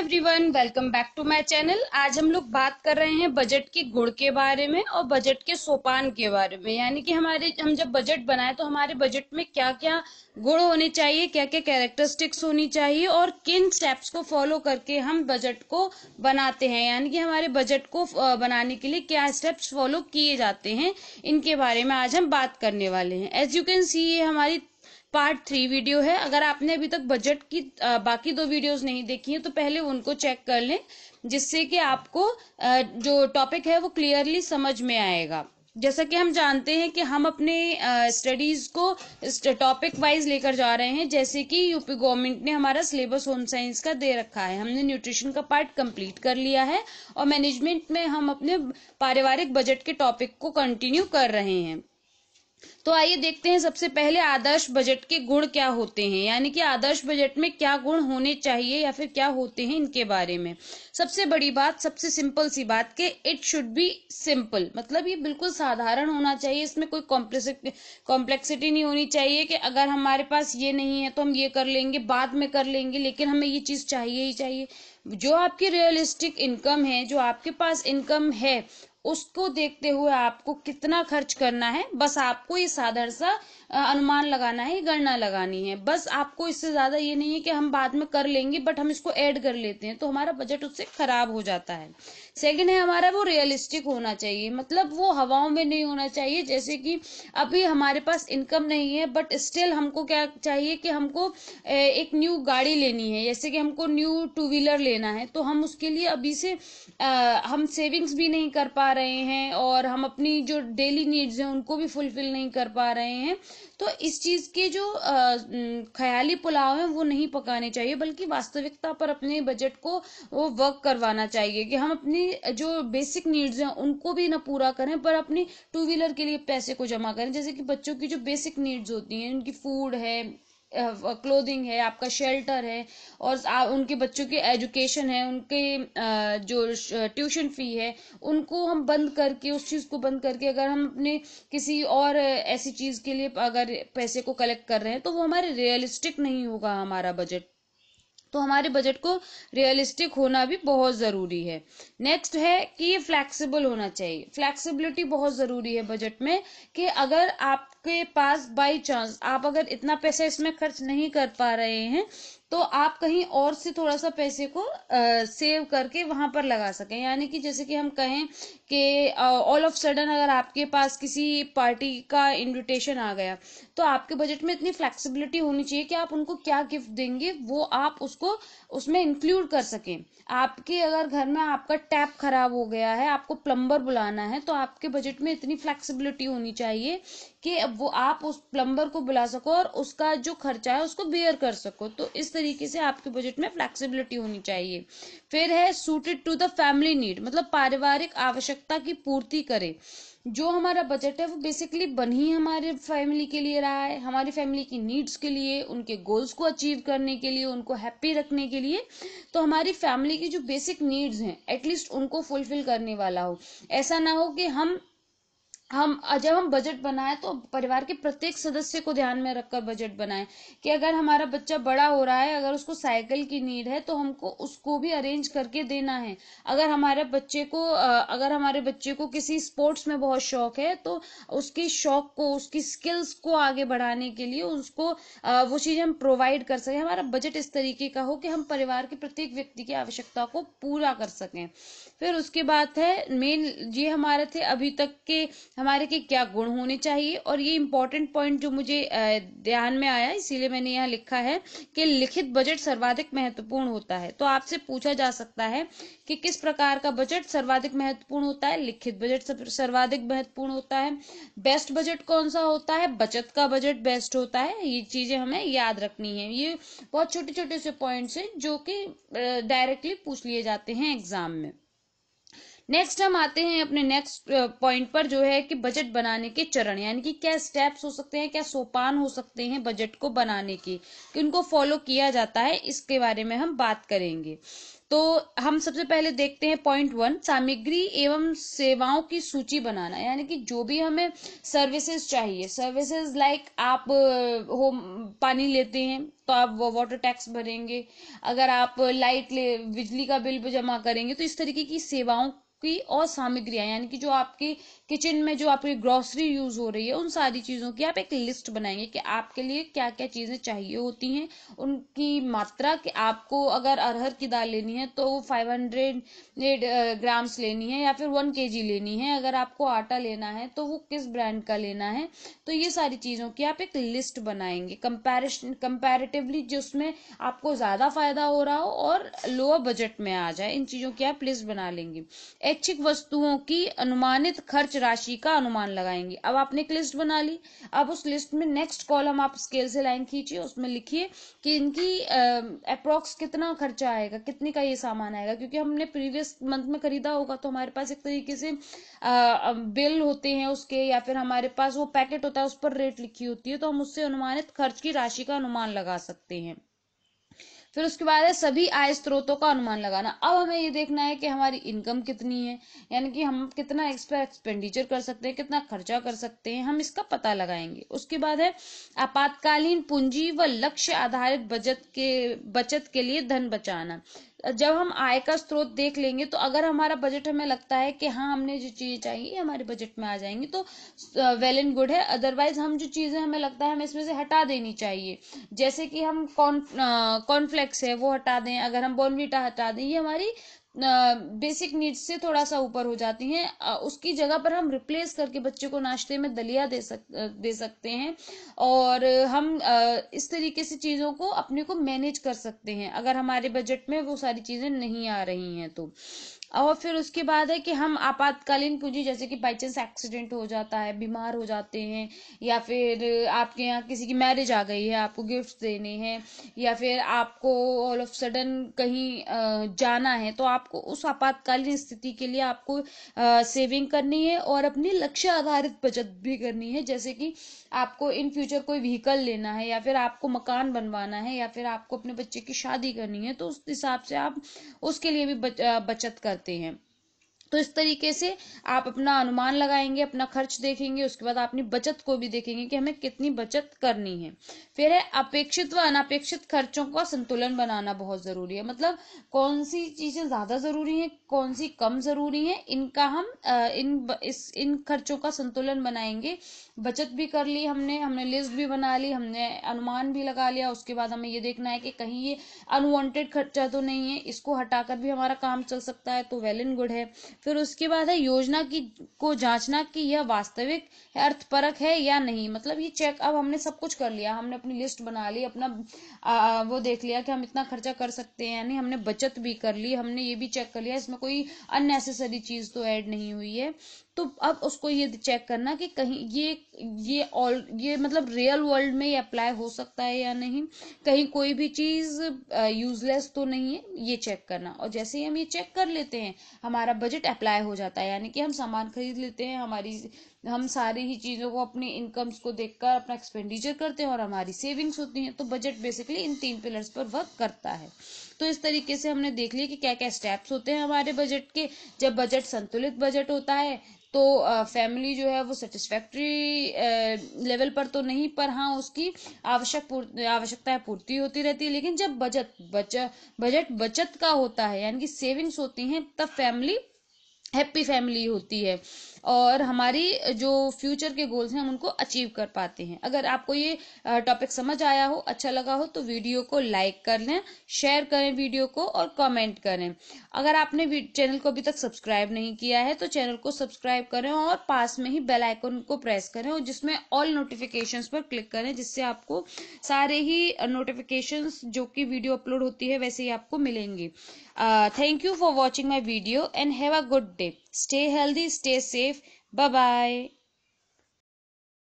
Everyone welcome back to my channel आज हम लोग बात कर रहे हैं बजट के गुड़ के बारे में और बजट के सोपान के बारे में यानी कि हमारे हम जब बजट बनाए तो हमारे बजट में क्या क्या गुण होने चाहिए क्या क्या कैरेक्टरिस्टिक्स होनी चाहिए और किन स्टेप्स को फॉलो करके हम बजट को बनाते हैं यानी कि हमारे बजट को बनाने के लिए क्या स्टेप्स फॉलो किए जाते हैं इनके बारे में आज हम बात करने वाले हैं एज यू कैन सी ये हमारी पार्ट थ्री वीडियो है अगर आपने अभी तक बजट की बाकी दो वीडियोस नहीं देखी है तो पहले उनको चेक कर लें जिससे कि आपको जो टॉपिक है वो क्लियरली समझ में आएगा जैसा कि हम जानते हैं कि हम अपने स्टडीज को टॉपिक वाइज लेकर जा रहे हैं जैसे कि यूपी गवर्नमेंट ने हमारा सिलेबस होम साइंस का दे रखा है हमने न्यूट्रिशन का पार्ट कंप्लीट कर लिया है और मैनेजमेंट में हम अपने पारिवारिक बजट के टॉपिक को कंटिन्यू कर रहे हैं तो आइए देखते हैं सबसे पहले आदर्श बजट के गुण क्या होते हैं यानी कि आदर्श बजट में क्या गुण होने चाहिए या फिर क्या होते हैं इनके बारे में सबसे बड़ी बात सबसे सिंपल सी बात के इट शुड बी सिंपल मतलब ये बिल्कुल साधारण होना चाहिए इसमें कोई कॉम्प्लेक्सिटी नहीं होनी चाहिए कि अगर हमारे पास ये नहीं है तो हम ये कर लेंगे बाद में कर लेंगे लेकिन हमें ये चीज़ चाहिए ही चाहिए जो आपकी रियलिस्टिक इनकम है जो आपके पास इनकम है उसको देखते हुए आपको कितना खर्च करना है बस आपको ये साधारण सा अनुमान लगाना है गणना लगानी है बस आपको इससे ज्यादा ये नहीं है कि हम बाद में कर लेंगे बट हम इसको ऐड कर लेते हैं तो हमारा बजट उससे खराब हो जाता है सेकेंड है हमारा वो रियलिस्टिक होना चाहिए मतलब वो हवाओं में नहीं होना चाहिए जैसे कि अभी हमारे पास इनकम नहीं है बट स्टिल हमको क्या चाहिए कि हमको एक न्यू गाड़ी लेनी है जैसे कि हमको न्यू टू व्हीलर लेना है तो हम उसके लिए अभी से आ, हम सेविंग्स भी नहीं कर पा रहे हैं और हम अपनी जो डेली नीड्स हैं उनको भी फुलफिल नहीं कर पा रहे हैं तो इस चीज के जो ख्याली पुलाव है वो नहीं पकाने चाहिए बल्कि वास्तविकता पर अपने बजट को वो वर्क करवाना चाहिए कि हम अपनी जो बेसिक नीड्स हैं उनको भी ना पूरा करें पर अपनी टू व्हीलर के लिए पैसे को जमा करें जैसे कि बच्चों की जो बेसिक नीड्स होती हैं उनकी फूड है क्लोथिंग है आपका शेल्टर है और आ, उनके बच्चों की एजुकेशन है उनके जो ट्यूशन फी है उनको हम बंद करके उस चीज़ को बंद करके अगर हम अपने किसी और ऐसी चीज़ के लिए अगर पैसे को कलेक्ट कर रहे हैं तो वो हमारे रियलिस्टिक नहीं होगा हमारा बजट तो हमारे बजट को रियलिस्टिक होना भी बहुत ज़रूरी है नेक्स्ट है कि ये फ्लेक्सिबल होना चाहिए फ्लेक्सिबिलिटी बहुत ज़रूरी है बजट में कि अगर आप आपके पास बाय चांस आप अगर इतना पैसा इसमें खर्च नहीं कर पा रहे हैं तो आप कहीं और से थोड़ा सा पैसे को आ, सेव करके वहां पर लगा सकें यानी कि जैसे कि हम कहें कि ऑल ऑफ सडन अगर आपके पास किसी पार्टी का इनविटेशन आ गया तो आपके बजट में इतनी फ्लेक्सिबिलिटी होनी चाहिए कि आप उनको क्या गिफ्ट देंगे वो आप उसको उसमें इंक्लूड कर सकें आपके अगर घर में आपका टैप खराब हो गया है आपको प्लम्बर बुलाना है तो आपके बजट में इतनी फ्लेक्सिबिलिटी होनी चाहिए कि मतलब वो आप उस प्लम्बर को बुला सको और उसका जो खर्चा है उसको बेयर कर सको तो इस तरीके से आपके बजट में फ्लेक्सिबिलिटी होनी चाहिए फिर है suited to the family need मतलब पारिवारिक आवश्यकता की पूर्ति करे जो हमारा बजट है वो बेसिकली बन ही हमारे फैमिली के लिए रहा है हमारी फैमिली की नीड्स के लिए उनके गोल्स को अचीव करने के लिए उनको हैप्पी रखने के लिए तो हमारी फैमिली की जो बेसिक नीड्स हैं एटलीस्ट उनको फुलफिल करने वाला हो ऐसा ना हो कि हम हम जब हम बजट बनाए तो परिवार के प्रत्येक सदस्य को ध्यान में रखकर बजट बनाए कि अगर हमारा बच्चा बड़ा हो रहा है अगर उसको साइकिल की नीड है तो हमको उसको भी अरेंज करके देना है अगर हमारे बच्चे को अगर हमारे बच्चे को किसी स्पोर्ट्स में बहुत शौक है तो उसके शौक को उसकी स्किल्स को आगे बढ़ाने के लिए उसको वो चीज़ हम प्रोवाइड कर सकें हमारा बजट इस तरीके का हो कि हम परिवार के प्रत्येक व्यक्ति की आवश्यकता को पूरा कर सकें फिर उसके बाद है मेन ये हमारे थे अभी तक के हमारे के क्या गुण होने चाहिए और ये इम्पोर्टेंट पॉइंट जो मुझे ध्यान में आया इसीलिए मैंने यहाँ लिखा है कि लिखित बजट सर्वाधिक महत्वपूर्ण होता है तो आपसे पूछा जा सकता है कि किस प्रकार का बजट सर्वाधिक महत्वपूर्ण होता है लिखित बजट सर्वाधिक महत्वपूर्ण होता है बेस्ट बजट कौन सा होता है बचत का बजट बेस्ट होता है ये चीजें हमें याद रखनी है ये बहुत छोटे छोटे से पॉइंट्स हैं जो कि डायरेक्टली पूछ लिए जाते हैं एग्जाम में नेक्स्ट हम आते हैं अपने नेक्स्ट पॉइंट पर जो है कि बजट बनाने के चरण यानी कि क्या स्टेप्स हो सकते हैं क्या सोपान हो सकते हैं बजट को बनाने के कि उनको फॉलो किया जाता है इसके बारे में हम बात करेंगे तो हम सबसे पहले देखते हैं पॉइंट वन सामग्री एवं सेवाओं की सूची बनाना यानी कि जो भी हमें सर्विसेज चाहिए सर्विसेज लाइक आप हो पानी लेते हैं तो आप वाटर टैक्स भरेंगे अगर आप लाइट ले बिजली का बिल जमा करेंगे तो इस तरीके की सेवाओं की और सामग्रियां यानी कि जो आपकी किचन में जो आपकी ग्रोसरी यूज हो रही है उन सारी चीजों की आप एक लिस्ट बनाएंगे कि आपके लिए क्या क्या चीजें चाहिए होती हैं उनकी मात्रा कि आपको अगर अरहर की दाल लेनी है है तो वो फाइव हंड्रेड ग्राम्स लेनी है या फिर वन के लेनी है अगर आपको आटा लेना है तो वो किस ब्रांड का लेना है तो ये सारी चीज़ों की आप एक लिस्ट बनाएंगे कंपेरिशन कंपेरेटिवली जिसमें आपको ज़्यादा फायदा हो रहा हो और लोअर बजट में आ जाए इन चीज़ों की आप लिस्ट बना लेंगे ऐच्छिक वस्तुओं की अनुमानित खर्च राशि का अनुमान लगाएंगे अब आपने एक लिस्ट बना ली अब उस लिस्ट में नेक्स्ट कॉलम आप स्केल से लाइन खींचिए उसमें लिखिए कि इनकी अप्रोक्स कितना खर्चा आएगा कितने का ये सामान आएगा क्योंकि हमने प्रीवियस मंथ में खरीदा होगा तो हमारे पास एक तरीके से आ, बिल होते हैं उसके या फिर हमारे पास वो पैकेट होता है उस पर रेट लिखी होती है तो हम उससे अनुमानित खर्च की राशि का अनुमान लगा सकते हैं फिर उसके बाद है सभी आय स्रोतों का अनुमान लगाना अब हमें ये देखना है कि हमारी इनकम कितनी है यानी कि हम कितना एक्स्ट्रा एक्सपेंडिचर कर सकते हैं कितना खर्चा कर सकते हैं हम इसका पता लगाएंगे उसके बाद है आपातकालीन पूंजी व लक्ष्य आधारित बजट के बचत के लिए धन बचाना जब हम आय का स्रोत देख लेंगे तो अगर हमारा बजट हमें लगता है कि हाँ हमने जो चीज़ें चाहिए हमारे बजट में आ जाएंगी तो वेल एंड गुड है अदरवाइज हम जो चीज़ें हमें लगता है हमें इसमें से हटा देनी चाहिए जैसे कि हम कॉर्नफ्लेक्स है वो हटा दें अगर हम बॉर्नविटा हटा दें ये हमारी बेसिक नीड्स से थोड़ा सा ऊपर हो जाती हैं उसकी जगह पर हम रिप्लेस करके बच्चे को नाश्ते में दलिया दे सक दे सकते हैं और हम इस तरीके से चीज़ों को अपने को मैनेज कर सकते हैं अगर हमारे बजट में वो सारी चीज़ें नहीं आ रही हैं तो और फिर उसके बाद है कि हम आपातकालीन पूंजी जैसे कि बाई चांस एक्सीडेंट हो जाता है बीमार हो जाते हैं या फिर आपके यहाँ किसी की मैरिज आ गई है आपको गिफ्ट देने हैं या फिर आपको ऑल ऑफ सडन कहीं जाना है तो आप आपको उस आपातकालीन स्थिति के लिए आपको आ, सेविंग करनी है और अपनी लक्ष्य आधारित बचत भी करनी है जैसे कि आपको इन फ्यूचर कोई व्हीकल लेना है या फिर आपको मकान बनवाना है या फिर आपको अपने बच्चे की शादी करनी है तो उस हिसाब से आप उसके लिए भी बचत करते हैं तो इस तरीके से आप अपना अनुमान लगाएंगे अपना खर्च देखेंगे उसके बाद अपनी बचत को भी देखेंगे कि हमें कितनी बचत करनी है फिर है अपेक्षित व अनपेक्षित खर्चों का संतुलन बनाना बहुत जरूरी है मतलब कौन सी चीजें ज्यादा जरूरी है कौन सी कम जरूरी है इनका हम इन इस इन खर्चों का संतुलन बनाएंगे बचत भी कर ली हमने हमने लिस्ट भी बना ली हमने अनुमान भी लगा लिया उसके बाद हमें ये देखना है कि कहीं ये अनवांटेड खर्चा तो नहीं है इसको हटाकर भी हमारा काम चल सकता है तो वेल एंड गुड है फिर उसके बाद है योजना की को जांचना कि यह वास्तविक अर्थपरक है या नहीं मतलब ये चेक अब हमने सब कुछ कर लिया हमने अपनी लिस्ट बना ली अपना आ, वो देख लिया कि हम इतना खर्चा कर सकते हैं यानी हमने बचत भी कर ली हमने ये भी चेक कर लिया इसमें कोई अननेसेसरी चीज तो ऐड नहीं हुई है तो अब उसको ये चेक करना कि कहीं ये ये ऑल ये मतलब रियल वर्ल्ड में ये अप्लाई हो सकता है या नहीं कहीं कोई भी चीज़ यूजलेस तो नहीं है ये चेक करना और जैसे ही हम ये चेक कर लेते हैं हमारा बजट अप्लाई हो जाता है यानी कि हम सामान खरीद लेते हैं हमारी हम सारी ही चीज़ों को अपनी इनकम्स को देखकर अपना एक्सपेंडिचर करते हैं और हमारी सेविंग्स होती हैं तो बजट बेसिकली इन तीन पिलर्स पर वर्क करता है तो इस तरीके से हमने देख लिया कि क्या क्या स्टेप्स होते हैं हमारे बजट के जब बजट संतुलित बजट होता है तो फैमिली जो है वो सेटिस्फैक्ट्री लेवल पर तो नहीं पर हाँ उसकी आवश्यक आवश्यकताएं पूर्ति होती रहती है लेकिन जब बजट बचत बजट बचत का होता है यानी कि सेविंग्स होती हैं तब फैमिली हैप्पी फैमिली होती है और हमारी जो फ्यूचर के गोल्स हैं हम उनको अचीव कर पाते हैं अगर आपको ये टॉपिक समझ आया हो अच्छा लगा हो तो वीडियो को लाइक कर लें शेयर करें वीडियो को और कमेंट करें अगर आपने चैनल को अभी तक सब्सक्राइब नहीं किया है तो चैनल को सब्सक्राइब करें और पास में ही बेल आइकन को प्रेस करें और जिसमें ऑल नोटिफिकेशंस पर क्लिक करें जिससे आपको सारे ही नोटिफिकेशंस जो कि वीडियो अपलोड होती है वैसे ही आपको मिलेंगी thank you for watching my video and have a good Stay healthy, stay safe. Bye bye.